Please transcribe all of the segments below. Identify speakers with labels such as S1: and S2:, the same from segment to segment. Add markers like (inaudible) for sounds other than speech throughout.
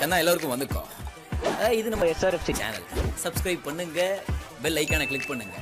S1: கண்ணா எல்லாருக்கும் வந்துக்கோ இது நம்ம எஸ்ஆர்எஃப்சி சேனல் சப்ஸ்கிரைப் பண்ணுங்க பெல் ஐக்கானை கிளிக் பண்ணுங்க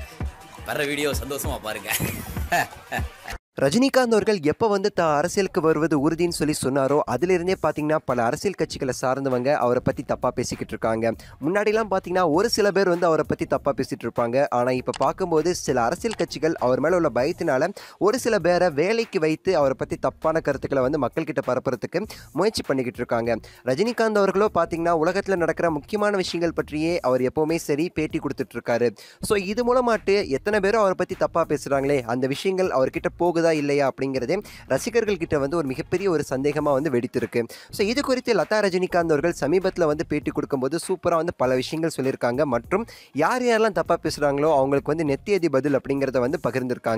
S1: வர வீடியோ சந்தோஷமா பாருங்க (laughs) ரஜினிகாந்த் அவர்கள் எப்போ வந்து தான் அரசியலுக்கு வருவது உறுதின்னு சொல்லி சொன்னாரோ அதிலிருந்தே பார்த்தீங்கன்னா பல அரசியல் கட்சிகளை சார்ந்தவங்க அவரை பற்றி தப்பாக பேசிக்கிட்டு இருக்காங்க முன்னாடிலாம் பார்த்தீங்கன்னா ஒரு சில பேர் வந்து அவரை பற்றி தப்பாக பேசிகிட்டு இருப்பாங்க ஆனால் இப்போ பார்க்கும்போது சில அரசியல் கட்சிகள் அவர் மேலே உள்ள பயத்தினால ஒரு சில பேரை வேலைக்கு வைத்து அவரை பற்றி தப்பான கருத்துக்களை வந்து மக்கள்கிட்ட பரப்புறதுக்கு முயற்சி பண்ணிக்கிட்டு இருக்காங்க ரஜினிகாந்த் அவர்களோ பார்த்தீங்கன்னா உலகத்தில் நடக்கிற முக்கியமான விஷயங்கள் பற்றியே அவர் எப்போவுமே சரி பேட்டி கொடுத்துட்ருக்காரு ஸோ இது மூலமாட்டு எத்தனை பேரும் அவரை பற்றி தப்பாக பேசுகிறாங்களே அந்த விஷயங்கள் அவர்கிட்ட போகுதா இருக்கிறதா இல்லையா அப்படிங்கிறதே ரசிகர்கள் கிட்ட வந்து ஒரு மிகப்பெரிய ஒரு சந்தேகமாக வந்து வெடித்திருக்கு ஸோ இது குறித்து லதா ரஜினிகாந்த் அவர்கள் சமீபத்தில் வந்து பேட்டி கொடுக்கும்போது சூப்பராக வந்து பல விஷயங்கள் சொல்லியிருக்காங்க மற்றும் யார் யாரெல்லாம் தப்பாக பேசுகிறாங்களோ அவங்களுக்கு வந்து நெத்தியதி பதில் அப்படிங்கிறத வந்து பகிர்ந்திருக்காங்க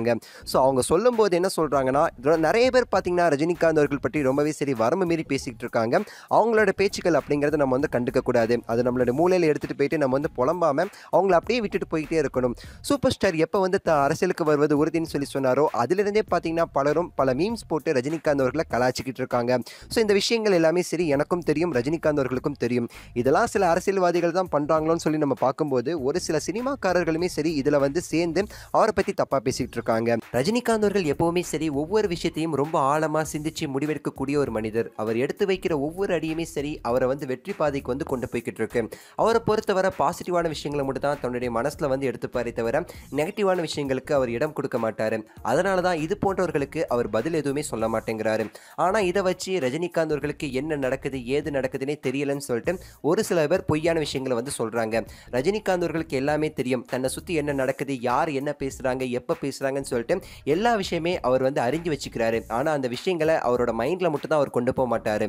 S1: ஸோ அவங்க சொல்லும்போது என்ன சொல்கிறாங்கன்னா நிறைய பேர் பார்த்தீங்கன்னா ரஜினிகாந்த் அவர்கள் பற்றி ரொம்பவே சரி வரம்பு மீறி பேசிக்கிட்டு இருக்காங்க அவங்களோட பேச்சுக்கள் அப்படிங்கிறத நம்ம வந்து கண்டுக்கக்கூடாது அது நம்மளோட மூலையில் எடுத்துகிட்டு போயிட்டு நம்ம வந்து புலம்பாமல் அவங்கள அப்படியே விட்டுட்டு போயிட்டே இருக்கணும் சூப்பர் ஸ்டார் எப்போ வந்து த அரசியலுக்கு வருவது உறுதின்னு சொல்லி சொன்னாரோ அதிலிருந்தே பார்த்து பார்த்தீங்கன்னா பலரும் பல மீம்ஸ் போட்டு ரஜினிகாந்த் அவர்களை கலாச்சிக்கிட்டு இருக்காங்க ஸோ இந்த விஷயங்கள் எல்லாமே சரி எனக்கும் தெரியும் ரஜினிகாந்த் அவர்களுக்கும் தெரியும் இதெல்லாம் சில அரசியல்வாதிகள் தான் பண்ணுறாங்களோன்னு சொல்லி நம்ம பார்க்கும்போது ஒரு சில சினிமாக்காரர்களுமே சரி இதில் வந்து சேர்ந்து அவரை பற்றி தப்பாக பேசிக்கிட்டு இருக்காங்க ரஜினிகாந்த் அவர்கள் எப்போவுமே சரி ஒவ்வொரு விஷயத்தையும் ரொம்ப ஆழமாக சிந்திச்சு முடிவெடுக்கக்கூடிய ஒரு மனிதர் அவர் எடுத்து வைக்கிற ஒவ்வொரு அடியுமே சரி அவரை வந்து வெற்றி பாதைக்கு வந்து கொண்டு போய்கிட்டு இருக்கு அவரை பொறுத்தவரை பாசிட்டிவான விஷயங்களை மட்டும் தான் தன்னுடைய மனசில் வந்து எடுத்துப்பாரே தவிர நெகட்டிவான விஷயங்களுக்கு அவர் இடம் கொடுக்க மாட்டார் அதனால தான் இது போன்றவர்களுக்கு அவர் பதில் எதுவுமே சொல்ல மாட்டேங்கிறாரு ஆனால் இதை வச்சு ரஜினிகாந்த் அவர்களுக்கு என்ன நடக்குது ஏது நடக்குதுன்னே தெரியலன்னு சொல்லிட்டு ஒரு சில பேர் பொய்யான விஷயங்களை வந்து சொல்கிறாங்க ரஜினிகாந்த் அவர்களுக்கு எல்லாமே தெரியும் தன்னை சுற்றி என்ன நடக்குது யார் என்ன பேசுகிறாங்க எப்போ பேசுகிறாங்கன்னு சொல்லிட்டு எல்லா விஷயமே அவர் வந்து அறிஞ்சு வச்சுக்கிறாரு ஆனால் அந்த விஷயங்களை அவரோட மைண்டில் மட்டும்தான் அவர் கொண்டு போக மாட்டார்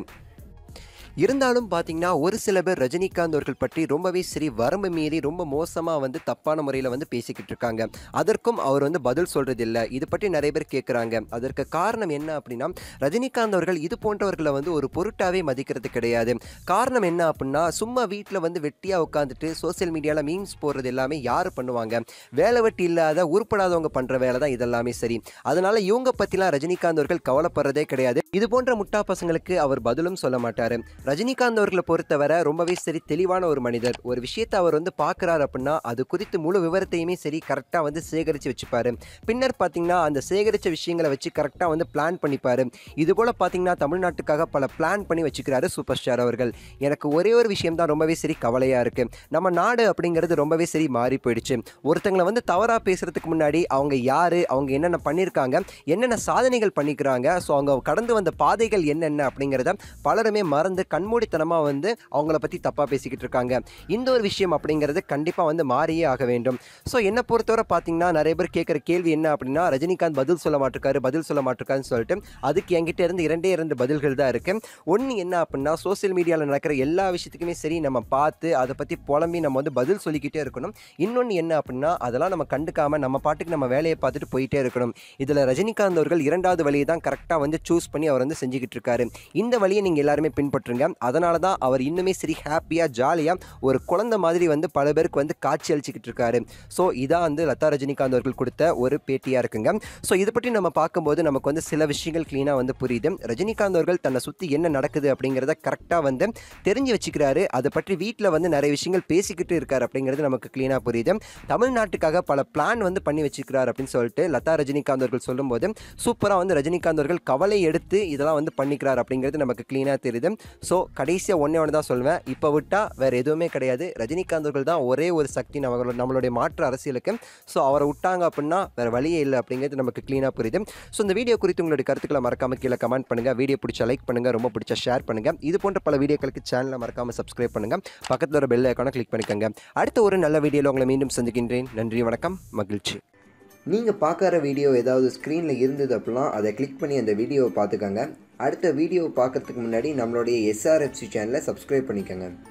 S1: இருந்தாலும் பார்த்தீங்கன்னா ஒரு சில பேர் ரஜினிகாந்த் அவர்கள் பற்றி ரொம்பவே சரி வரம்பு மீறி ரொம்ப மோசமாக வந்து தப்பான முறையில் வந்து பேசிக்கிட்டு இருக்காங்க அதற்கும் அவர் வந்து பதில் சொல்கிறது இல்லை இது பற்றி நிறைய பேர் கேட்குறாங்க அதற்கு காரணம் என்ன அப்படின்னா ரஜினிகாந்த் அவர்கள் இது போன்றவர்களை வந்து ஒரு பொருட்டாகவே மதிக்கிறது கிடையாது காரணம் என்ன அப்படின்னா சும்மா வீட்டில் வந்து வெட்டியாக உட்காந்துட்டு சோசியல் மீடியாவில் மீன்ஸ் போடுறது எல்லாமே யார் பண்ணுவாங்க வேலை வெட்டி இல்லாத உருப்படாதவங்க பண்ணுற வேலை தான் இதெல்லாமே சரி அதனால் இவங்க பற்றிலாம் ரஜினிகாந்த் அவர்கள் கவலைப்படுறதே கிடையாது இது போன்ற முட்டா பசங்களுக்கு அவர் பதிலும் சொல்ல மாட்டார் ரஜினிகாந்த் அவர்களை பொறுத்தவரை ரொம்பவே சரி தெளிவான ஒரு மனிதர் ஒரு விஷயத்தை அவர் வந்து பார்க்குறாரு அப்படின்னா அது குறித்து முழு விவரத்தையுமே சரி கரெக்டாக வந்து சேகரித்து வச்சுப்பார் பின்னர் பார்த்திங்கன்னா அந்த சேகரித்த விஷயங்களை வச்சு கரெக்டாக வந்து பிளான் பண்ணிப்பார் இதுபோல் பார்த்தீங்கன்னா தமிழ்நாட்டுக்காக பல பிளான் பண்ணி வச்சுக்கிறாரு சூப்பர் ஸ்டார் அவர்கள் எனக்கு ஒரே ஒரு விஷயம் தான் ரொம்பவே சரி கவலையாக இருக்குது நம்ம நாடு அப்படிங்கிறது ரொம்பவே சரி மாறி போயிடுச்சு ஒருத்தங்களை வந்து தவறாக பேசுகிறதுக்கு முன்னாடி அவங்க யார் அவங்க என்னென்ன பண்ணியிருக்காங்க என்னென்ன சாதனைகள் பண்ணிக்கிறாங்க ஸோ அவங்க கடந்து வந்த பாதைகள் என்னென்ன அப்படிங்கிறத பலருமே மறந்து கண்மூடித்தனமாக வந்து அவங்கள பற்றி தப்பாக பேசிக்கிட்டு இருக்காங்க இந்த ஒரு விஷயம் அப்படிங்கிறது கண்டிப்பாக வந்து மாறியே ஆக வேண்டும் ஸோ என்னை பொறுத்தவரை பார்த்தீங்கன்னா நிறைய பேர் கேட்குற கேள்வி என்ன அப்படின்னா ரஜினிகாந்த் பதில் சொல்ல மாட்டிருக்காரு பதில் சொல்ல மாட்டிருக்காருன்னு சொல்லிட்டு அதுக்கு என்கிட்ட இருந்து இரண்டே இரண்டு பதில்கள் தான் இருக்குது ஒன்று என்ன அப்படின்னா சோசியல் மீடியாவில் நடக்கிற எல்லா விஷயத்துக்குமே சரி நம்ம பார்த்து அதை பற்றி புலம்பி நம்ம வந்து பதில் சொல்லிக்கிட்டே இருக்கணும் இன்னொன்று என்ன அப்படின்னா அதெல்லாம் நம்ம கண்டுக்காமல் நம்ம பாட்டுக்கு நம்ம வேலையை பார்த்துட்டு போயிட்டே இருக்கணும் இதில் ரஜினிகாந்த் அவர்கள் இரண்டாவது வழியை தான் கரெக்டாக வந்து சூஸ் பண்ணி அவர் வந்து செஞ்சுக்கிட்டு இருக்காரு இந்த வழியை நீங்கள் எல்லாருமே பின்பற்றுங்க இருக்காங்க அதனால தான் அவர் இன்னுமே சரி ஹாப்பியாக ஜாலியாக ஒரு குழந்த மாதிரி வந்து பல பேருக்கு வந்து காட்சி அளிச்சுக்கிட்டு இருக்காரு ஸோ இதான் வந்து லதா ரஜினிகாந்த் அவர்கள் கொடுத்த ஒரு பேட்டியாக இருக்குங்க ஸோ இதை பற்றி நம்ம பார்க்கும்போது நமக்கு வந்து சில விஷயங்கள் க்ளீனாக வந்து புரியுது ரஜினிகாந்த் அவர்கள் தன்னை சுற்றி என்ன நடக்குது அப்படிங்கிறத கரெக்டாக வந்து தெரிஞ்சு வச்சுக்கிறாரு அதை பற்றி வீட்டில் வந்து நிறைய விஷயங்கள் பேசிக்கிட்டு இருக்கார் அப்படிங்கிறது நமக்கு க்ளீனாக புரியுது தமிழ்நாட்டுக்காக பல பிளான் வந்து பண்ணி வச்சுக்கிறார் அப்படின்னு சொல்லிட்டு லதா ரஜினிகாந்த் அவர்கள் சொல்லும்போது சூப்பராக வந்து ரஜினிகாந்த் அவர்கள் கவலை எடுத்து இதெல்லாம் வந்து பண்ணிக்கிறார் அப்படிங்கிறது நமக்கு க்ளீனாக தெரியுது ஸோ ஸோ கடைசியாக ஒன்றே ஒன்று தான் சொல்லுவேன் இப்போ விட்டால் வேறு எதுவுமே கிடையாது ரஜினிகாந்த் அவர்கள் தான் ஒரே ஒரு சக்தி நம்ம நம்மளுடைய மாற்று அரசியலுக்கு ஸோ அவரை விட்டாங்க அப்படின்னா வேறு வழியே இல்லை அப்படிங்கிறது நமக்கு க்ளீனாக புரியுது ஸோ இந்த வீடியோ குறித்து உங்களுடைய கருத்துக்களை மறக்காமல் கீழே கமெண்ட் பண்ணுங்கள் வீடியோ பிடிச்ச லைக் பண்ணுங்கள் ரொம்ப பிடிச்ச ஷேர் பண்ணுங்கள் இது போன்ற பல வீடியோக்களுக்கு சேனலை மறக்காமல் சப்ஸ்கிரைப் பண்ணுங்கள் பக்கத்தில் ஒரு பெல் ஐக்கானை கிளிக் பண்ணிக்கோங்க அடுத்த ஒரு நல்ல வீடியோவில் உங்களை மீண்டும் சந்திக்கின்றேன் நன்றி வணக்கம் மகிழ்ச்சி நீங்கள் பார்க்குற வீடியோ ஏதாவது ஸ்க்ரீனில் இருந்தது அப்படிலாம் அதை கிளிக் பண்ணி அந்த வீடியோவை பார்த்துக்கோங்க அடுத்த வீடியோவை பார்க்குறதுக்கு முன்னாடி நம்மளுடைய எஸ்ஆர்எஃப்சி சேனலை சப்ஸ்கிரைப் பண்ணிக்கோங்க